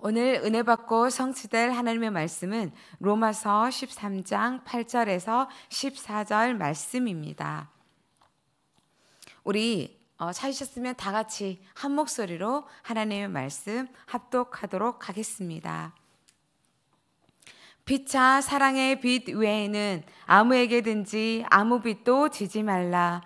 오늘 은혜 받고 성취될 하나님의 말씀은 로마서 13장 8절에서 14절 말씀입니다. 우리 어, 찾으셨으면 다 같이 한 목소리로 하나님의 말씀 합독하도록 하겠습니다. 빛차 사랑의 빛 외에는 아무에게든지 아무 빛도 지지 말라.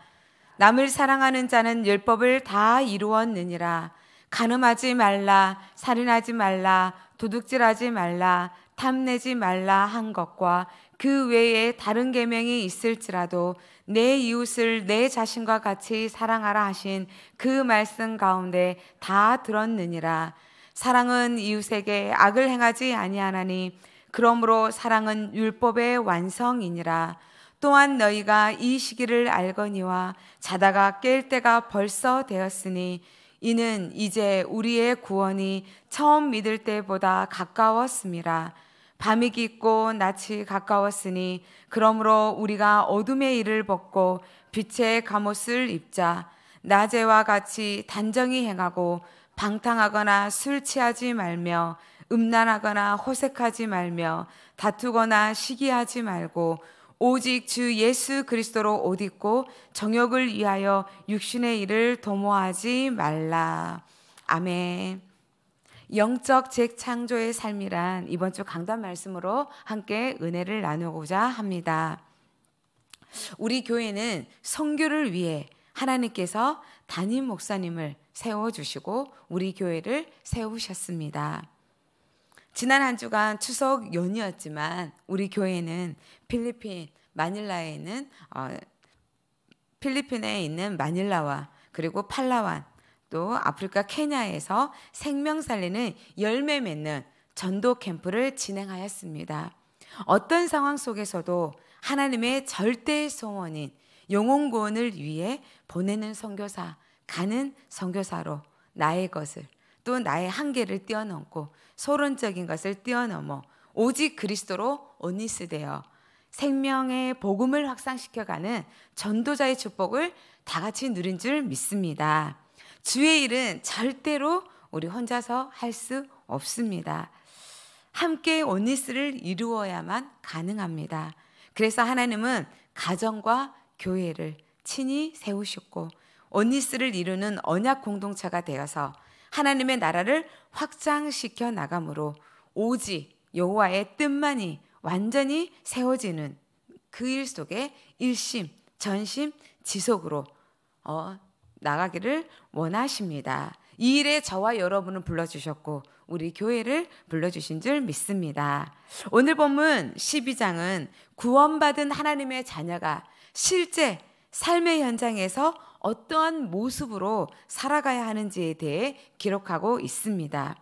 남을 사랑하는 자는 율법을 다 이루었느니라. 가늠하지 말라, 살인하지 말라, 도둑질하지 말라, 탐내지 말라 한 것과 그 외에 다른 계명이 있을지라도 내 이웃을 내 자신과 같이 사랑하라 하신 그 말씀 가운데 다 들었느니라. 사랑은 이웃에게 악을 행하지 아니하나니 그러므로 사랑은 율법의 완성이니라. 또한 너희가 이 시기를 알거니와 자다가 깰 때가 벌써 되었으니 이는 이제 우리의 구원이 처음 믿을 때보다 가까웠습니다. 밤이 깊고 낮이 가까웠으니 그러므로 우리가 어둠의 일을 벗고 빛의 갑옷을 입자 낮에와 같이 단정히 행하고 방탕하거나 술 취하지 말며 음란하거나 호색하지 말며 다투거나 시기하지 말고 오직 주 예수 그리스도로 옷 입고 정욕을 위하여 육신의 일을 도모하지 말라. 아멘. 영적 재창조의 삶이란 이번 주 강단 말씀으로 함께 은혜를 나누고자 합니다. 우리 교회는 성교를 위해 하나님께서 담임 목사님을 세워주시고 우리 교회를 세우셨습니다. 지난 한 주간 추석 연휴였지만 우리 교회는 필리핀 마닐라에 있는 어, 필리핀에 있는 마닐라와 그리고 팔라완 또 아프리카 케냐에서 생명 살리는 열매 맺는 전도 캠프를 진행하였습니다. 어떤 상황 속에서도 하나님의 절대 소원인 영혼 구원을 위해 보내는 선교사 가는 선교사로 나의 것을 또 나의 한계를 뛰어넘고 소론적인 것을 뛰어넘어 오직 그리스도로 온니스되어 생명의 복음을 확산시켜가는 전도자의 축복을 다 같이 누린 줄 믿습니다. 주의 일은 절대로 우리 혼자서 할 수 없습니다. 함께 온니스를 이루어야만 가능합니다. 그래서 하나님은 가정과 교회를 친히 세우셨고 온니스를 이루는 언약 공동체가 되어서 하나님의 나라를 확장시켜 나가므로 오직 여호와의 뜻만이 완전히 세워지는 그 일 속에 일심, 전심, 지속으로 어, 나가기를 원하십니다. 이 일에 저와 여러분을 불러주셨고 우리 교회를 불러주신 줄 믿습니다. 오늘 본문 12장은 구원받은 하나님의 자녀가 실제 삶의 현장에서 어떠한 모습으로 살아가야 하는지에 대해 기록하고 있습니다.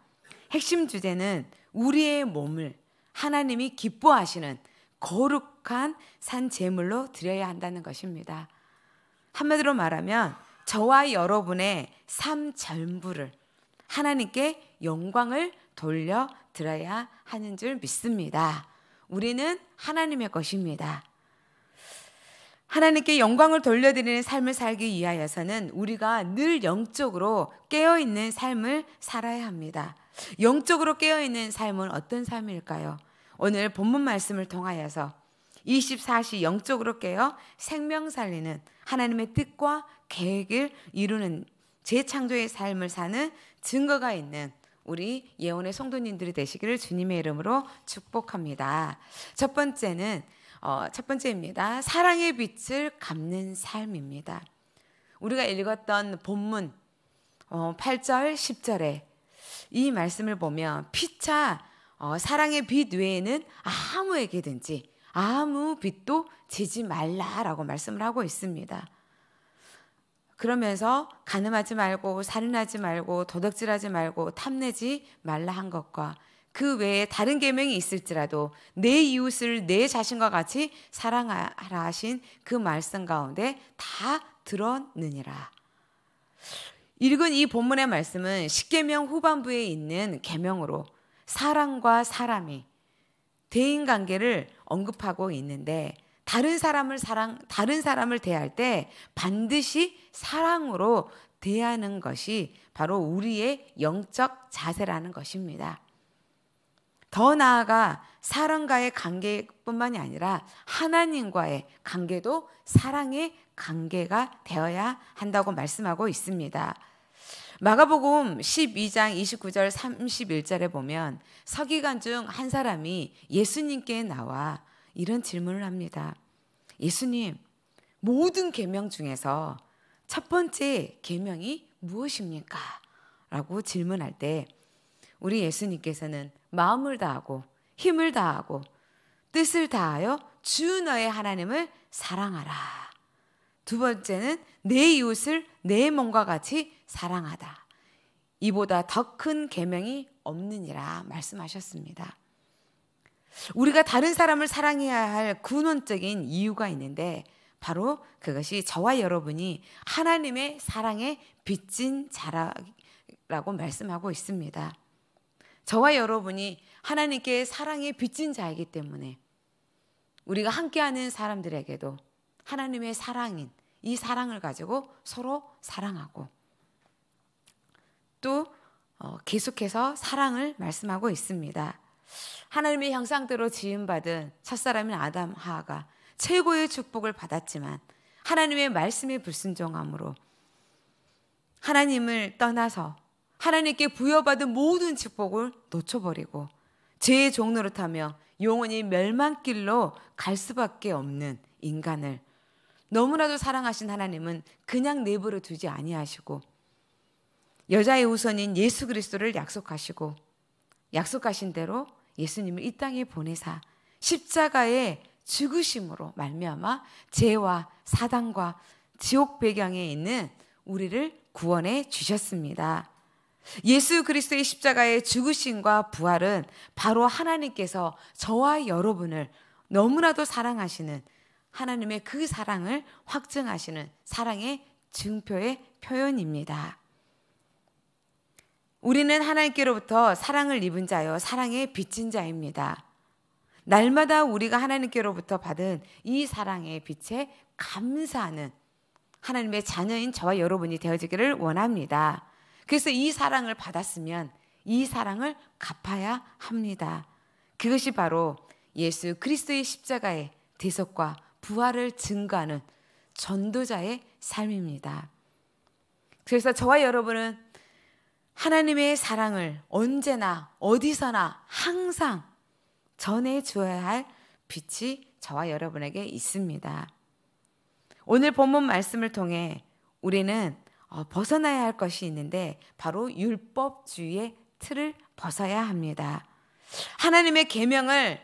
핵심 주제는 우리의 몸을 하나님이 기뻐하시는 거룩한 산 제물로 드려야 한다는 것입니다. 한마디로 말하면 저와 여러분의 삶 전부를 하나님께 영광을 돌려 드려야 하는 줄 믿습니다. 우리는 하나님의 것입니다. 하나님께 영광을 돌려드리는 삶을 살기 위하여서는 우리가 늘 영적으로 깨어있는 삶을 살아야 합니다. 영적으로 깨어있는 삶은 어떤 삶일까요? 오늘 본문 말씀을 통하여서 24시 영적으로 깨어 생명 살리는 하나님의 뜻과 계획을 이루는 재창조의 삶을 사는 증거가 있는 우리 예언의 성도님들이 되시기를 주님의 이름으로 축복합니다. 첫 번째는 어, 첫 번째입니다. 사랑의 빛을 갚는 삶입니다. 우리가 읽었던 본문 어, 8절, 10절에 이 말씀을 보면 피차 어, 사랑의 빛 외에는 아무에게든지 아무 빛도 지지 말라라고 말씀을 하고 있습니다. 그러면서 가늠하지 말고 살인하지 말고 도덕질하지 말고 탐내지 말라 한 것과 그 외에 다른 계명이 있을지라도 내 이웃을 내 자신과 같이 사랑하라 하신 그 말씀 가운데 다 들었느니라. 읽은 이 본문의 말씀은 십계명 후반부에 있는 계명으로 사랑과 사람이 대인 관계를 언급하고 있는데 다른 사람을 사랑 다른 사람을 대할 때 반드시 사랑으로 대하는 것이 바로 우리의 영적 자세라는 것입니다. 더 나아가 사람과의 관계뿐만이 아니라 하나님과의 관계도 사랑의 관계가 되어야 한다고 말씀하고 있습니다. 마가복음 12장 29절 31절에 보면 서기관 중 한 사람이 예수님께 나와 이런 질문을 합니다. 예수님, 모든 계명 중에서 첫 번째 계명이 무엇입니까? 라고 질문할 때 우리 예수님께서는 마음을 다하고 힘을 다하고 뜻을 다하여 주 너의 하나님을 사랑하라. 두 번째는 내 이웃을 내 몸과 같이 사랑하다. 이보다 더 큰 계명이 없느니라 말씀하셨습니다. 우리가 다른 사람을 사랑해야 할 근원적인 이유가 있는데 바로 그것이 저와 여러분이 하나님의 사랑에 빚진 자라라고 말씀하고 있습니다. 저와 여러분이 하나님께 사랑의 빚진 자이기 때문에 우리가 함께하는 사람들에게도 하나님의 사랑인 이 사랑을 가지고 서로 사랑하고 또 어, 계속해서 사랑을 말씀하고 있습니다. 하나님의 형상대로 지음받은 첫사람인 아담 하하가 최고의 축복을 받았지만 하나님의 말씀에 불순종함으로 하나님을 떠나서 하나님께 부여받은 모든 축복을 놓쳐버리고 죄의 종로를 타며 영원히 멸망길로 갈 수밖에 없는 인간을 너무나도 사랑하신 하나님은 그냥 내버려 두지 아니하시고 여자의 우선인 예수 그리스도를 약속하시고 약속하신 대로 예수님을 이 땅에 보내사 십자가의 죽으심으로 말미암아 죄와 사단과 지옥 배경에 있는 우리를 구원해 주셨습니다. 예수 그리스도의 십자가의 죽으심과 부활은 바로 하나님께서 저와 여러분을 너무나도 사랑하시는 하나님의 그 사랑을 확증하시는 사랑의 증표의 표현입니다. 우리는 하나님께로부터 사랑을 입은 자여 사랑의 빚진 자입니다. 날마다 우리가 하나님께로부터 받은 이 사랑의 빛에 감사하는 하나님의 자녀인 저와 여러분이 되어지기를 원합니다. 그래서 이 사랑을 받았으면 이 사랑을 갚아야 합니다. 그것이 바로 예수 그리스도의 십자가의 대속과 부활을 증거하는 전도자의 삶입니다. 그래서 저와 여러분은 하나님의 사랑을 언제나 어디서나 항상 전해 주어야 할 빛이 저와 여러분에게 있습니다. 오늘 본문 말씀을 통해 우리는 어, 벗어나야 할 것이 있는데 바로 율법주의의 틀을 벗어야 합니다. 하나님의 계명을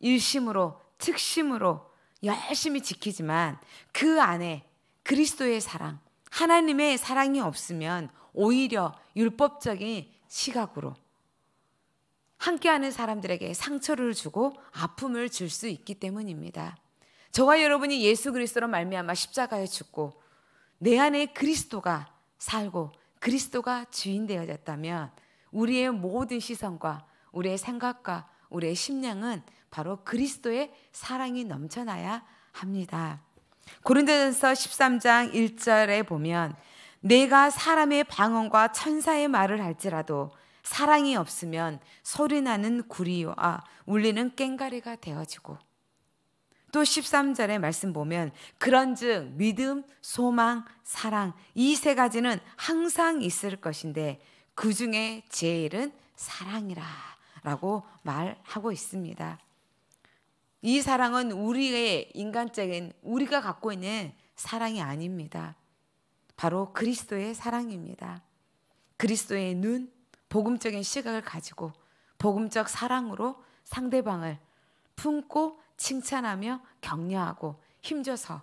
일심으로 특심으로 열심히 지키지만 그 안에 그리스도의 사랑, 하나님의 사랑이 없으면 오히려 율법적인 시각으로 함께하는 사람들에게 상처를 주고 아픔을 줄 수 있기 때문입니다. 저와 여러분이 예수 그리스도로 말미암아 십자가에 죽고 내 안에 그리스도가 살고 그리스도가 주인 되어졌다면 우리의 모든 시선과 우리의 생각과 우리의 심령은 바로 그리스도의 사랑이 넘쳐나야 합니다. 고린도전서 13장 1절에 보면 내가 사람의 방언과 천사의 말을 할지라도 사랑이 없으면 소리나는 구리와 울리는 깽가리가 되어지고 또 13절의 말씀 보면 그런즉 믿음, 소망, 사랑 이 세 가지는 항상 있을 것인데 그 중에 제일은 사랑이라라고 말하고 있습니다. 이 사랑은 우리의 인간적인 우리가 갖고 있는 사랑이 아닙니다. 바로 그리스도의 사랑입니다. 그리스도의 눈, 복음적인 시각을 가지고 복음적 사랑으로 상대방을 품고 칭찬하며 격려하고 힘줘서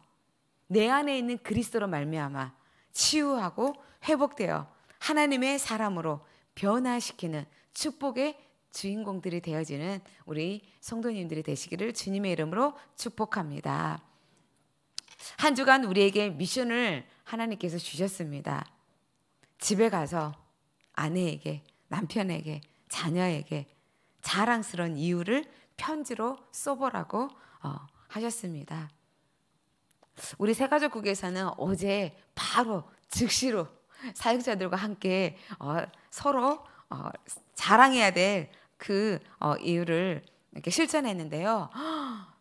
내 안에 있는 그리스도로 말미암아 치유하고 회복되어 하나님의 사람으로 변화시키는 축복의 주인공들이 되어지는 우리 성도님들이 되시기를 주님의 이름으로 축복합니다. 한 주간 우리에게 미션을 하나님께서 주셨습니다. 집에 가서 아내에게, 남편에게, 자녀에게 자랑스러 이유를 편지로 써보라고 어, 하셨습니다. 우리 새가족국에서는 어제 바로 즉시로 사역자들과 함께 어, 서로 어, 자랑해야 될그 어, 이유를 이렇게 실천했는데요.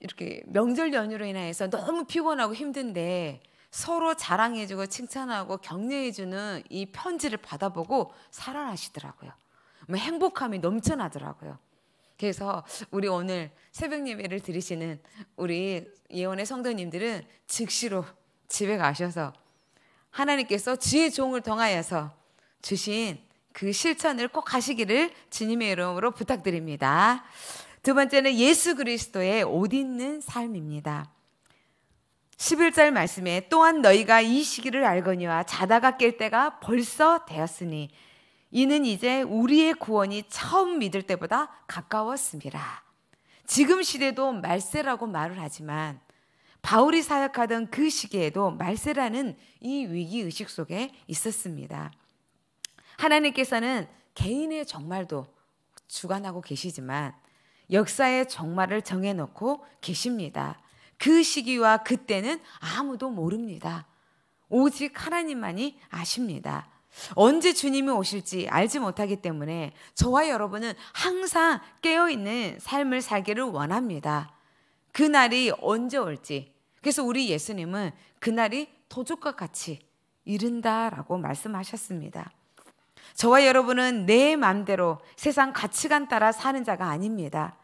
이렇게 명절 연휴로 인해서 너무 피곤하고 힘든데 서로 자랑해주고 칭찬하고 격려해주는 이 편지를 받아보고 살아나시더라고요. 뭐 행복함이 넘쳐나더라고요. 그래서 우리 오늘 새벽 예배를 드리시는 우리 예언의 성도님들은 즉시로 집에 가셔서 하나님께서 주의 종을 통하여서 주신 그 실천을 꼭 하시기를 주님의 이름으로 부탁드립니다. 두 번째는 예수 그리스도의 옷 입는 삶입니다. 11절 말씀에 또한 너희가 이 시기를 알거니와 자다가 깰 때가 벌써 되었으니 이는 이제 우리의 구원이 처음 믿을 때보다 가까웠습니다. 지금 시대도 말세라고 말을 하지만 바울이 사역하던 그 시기에도 말세라는 이 위기 의식 속에 있었습니다. 하나님께서는 개인의 정말도 주관하고 계시지만 역사의 정말을 정해놓고 계십니다. 그 시기와 그때는 아무도 모릅니다. 오직 하나님만이 아십니다. 언제 주님이 오실지 알지 못하기 때문에 저와 여러분은 항상 깨어있는 삶을 살기를 원합니다. 그날이 언제 올지. 그래서 우리 예수님은 그날이 도둑과 같이 이른다라고 말씀하셨습니다. 저와 여러분은 내 마음대로 세상 가치관 따라 사는 자가 아닙니다.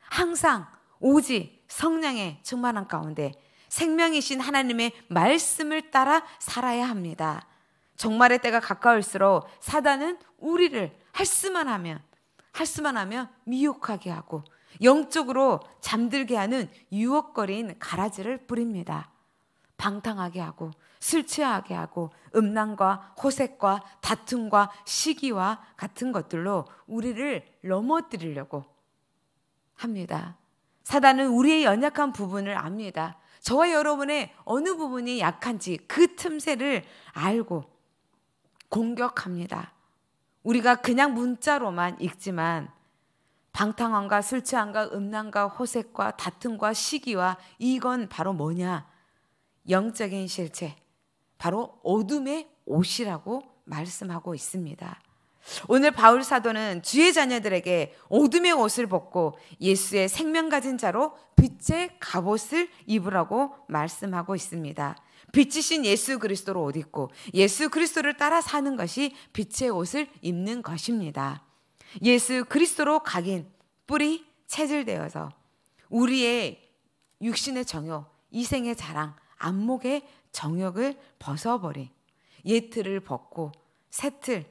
항상 오직 성령의 충만한 가운데 생명이신 하나님의 말씀을 따라 살아야 합니다. 정말의 때가 가까울수록 사단은 우리를 할 수만 하면 할 수만 하면 미혹하게 하고 영적으로 잠들게 하는 유혹거리인 가라지를 뿌립니다. 방탕하게 하고 술 취하게 하고 음란과 호색과 다툼과 시기와 같은 것들로 우리를 넘어뜨리려고 합니다. 사단은 우리의 연약한 부분을 압니다. 저와 여러분의 어느 부분이 약한지 그 틈새를 알고 공격합니다. 우리가 그냥 문자로만 읽지만 방탕함과 술 취함과 음란과 호색과 다툼과 시기와 이건 바로 뭐냐? 영적인 실체. 바로 어둠의 옷이라고 말씀하고 있습니다. 오늘 바울 사도는 주의 자녀들에게 어둠의 옷을 벗고 예수의 생명 가진 자로 빛의 갑옷을 입으라고 말씀하고 있습니다. 빛이신 예수 그리스도로 옷 입고 예수 그리스도를 따라 사는 것이 빛의 옷을 입는 것입니다. 예수 그리스도로 각인, 뿌리, 체질되어서 우리의 육신의 정욕, 이생의 자랑, 안목의 정욕을 벗어버린 예틀을 벗고 새틀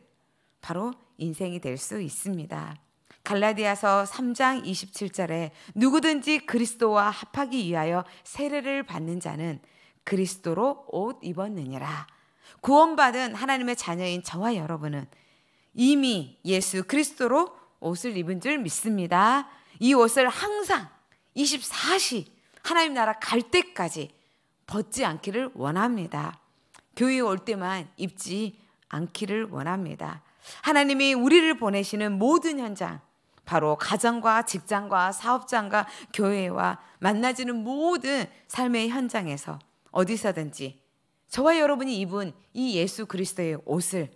바로 인생이 될 수 있습니다. 갈라디아서 3장 27절에 누구든지 그리스도와 합하기 위하여 세례를 받는 자는 그리스도로 옷 입었느니라. 구원받은 하나님의 자녀인 저와 여러분은 이미 예수 그리스도로 옷을 입은 줄 믿습니다. 이 옷을 항상 24시 하나님 나라 갈 때까지 벗지 않기를 원합니다. 교회 올 때만 입지 않기를 원합니다. 하나님이 우리를 보내시는 모든 현장, 바로 가정과 직장과 사업장과 교회와 만나지는 모든 삶의 현장에서 어디서든지 저와 여러분이 입은 이 예수 그리스도의 옷을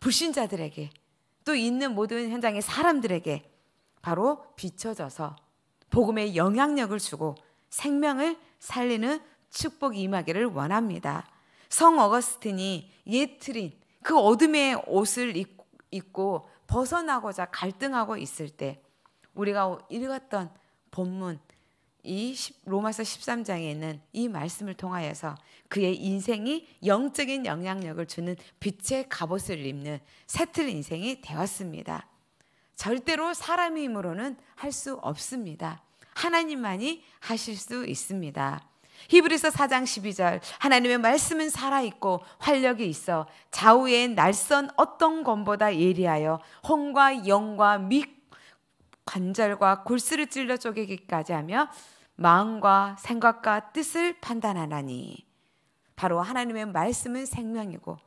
불신자들에게 또 있는 모든 현장의 사람들에게 바로 비춰져서 복음의 영향력을 주고 생명을 살리는 축복이 임하기를 원합니다. 성 어거스틴이 옛 트린 그 어둠의 옷을 입고 벗어나고자 갈등하고 있을 때 우리가 읽었던 본문 이 로마서 13장에는 이 말씀을 통하여서 그의 인생이 영적인 영향력을 주는 빛의 갑옷을 입는 세틀 인생이 되었습니다. 절대로 사람의 으로는할 수 없습니다. 하나님만이 하실 수 있습니다. 히브리서 4장 12절 하나님의 말씀은 살아있고 활력이 있어 좌우의 날선 어떤 검보다 예리하여 홍과 영과 미 관절과 골수를 찔러 쪼개기까지 하며 마음과 생각과 뜻을 판단하나니 바로 하나님의 말씀은 생명이고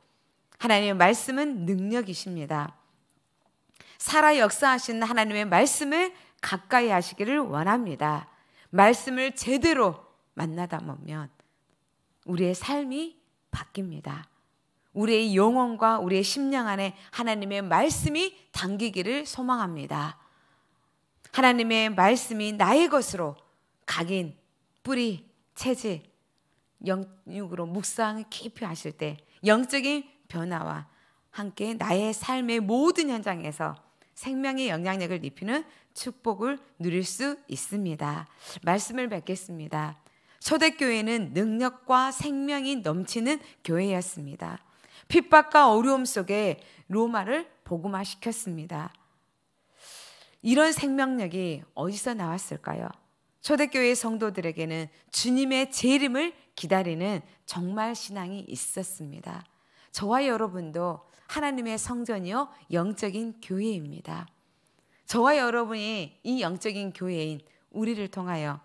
하나님의 말씀은 능력이십니다. 살아 역사하신 하나님의 말씀을 가까이 하시기를 원합니다. 말씀을 제대로 만나다 보면 우리의 삶이 바뀝니다. 우리의 영혼과 우리의 심령 안에 하나님의 말씀이 담기기를 소망합니다. 하나님의 말씀이 나의 것으로 각인, 뿌리, 체질, 영육으로 묵상을 깊이 하실 때 영적인 변화와 함께 나의 삶의 모든 현장에서 생명의 영향력을 입히는 축복을 누릴 수 있습니다. 말씀을 뵙겠습니다. 초대교회는 능력과 생명이 넘치는 교회였습니다. 핍박과 어려움 속에 로마를 복음화시켰습니다. 이런 생명력이 어디서 나왔을까요? 초대교회 성도들에게는 주님의 재림을 기다리는 정말 신앙이 있었습니다. 저와 여러분도 하나님의 성전이요 영적인 교회입니다. 저와 여러분이 이 영적인 교회인 우리를 통하여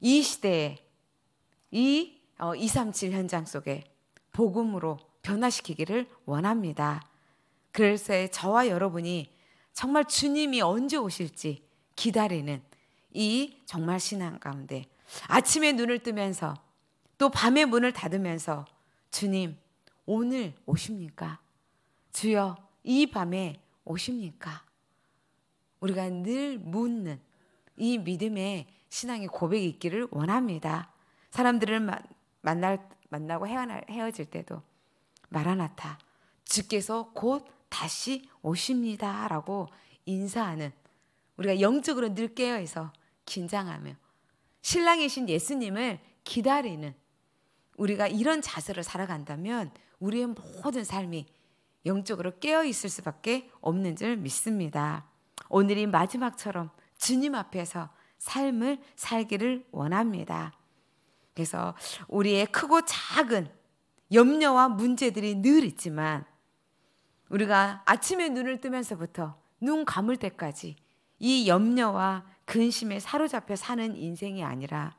이 시대에 이237 어, 현장 속에 복음으로 변화시키기를 원합니다. 그래서 저와 여러분이 정말 주님이 언제 오실지 기다리는 이 정말 신앙 가운데 아침에 눈을 뜨면서 또 밤에 문을 닫으면서 주님 오늘 오십니까? 주여 이 밤에 오십니까? 우리가 늘 묻는 이 믿음의 신앙의 고백이 있기를 원합니다. 사람들을 마, 만날 만나고 헤어, 질 때도 마라나타 주께서 곧 다시 오십니다라고 인사하는 우리가 영적으로 늘 깨어 있어 긴장하며 신랑이신 예수님을 기다리는 우리가 이런 자세로 살아간다면 우리의 모든 삶이 영적으로 깨어 있을 수밖에 없는 줄 믿습니다. 오늘이 마지막처럼 주님 앞에서 삶을 살기를 원합니다. 그래서 우리의 크고 작은 염려와 문제들이 늘 있지만 우리가 아침에 눈을 뜨면서부터 눈 감을 때까지 이 염려와 근심에 사로잡혀 사는 인생이 아니라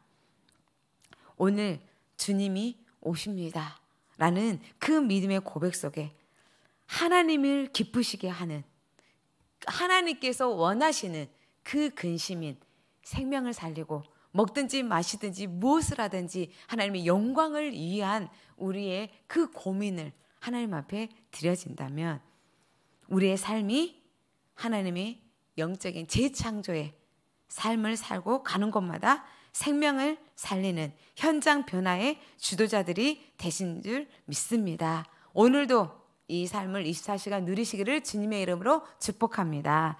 오늘 주님이 오십니다. 라는 그 믿음의 고백 속에 하나님을 기쁘시게 하는 하나님께서 원하시는 그 근심인 생명을 살리고 먹든지 마시든지 무엇을 하든지 하나님의 영광을 위한 우리의 그 고민을 하나님 앞에 드려진다면 우리의 삶이 하나님의 영적인 재창조의 삶을 살고 가는 곳마다 생명을 살리는 현장 변화의 주도자들이 되신 줄 믿습니다. 오늘도 이 삶을 24시간 누리시기를 주님의 이름으로 축복합니다.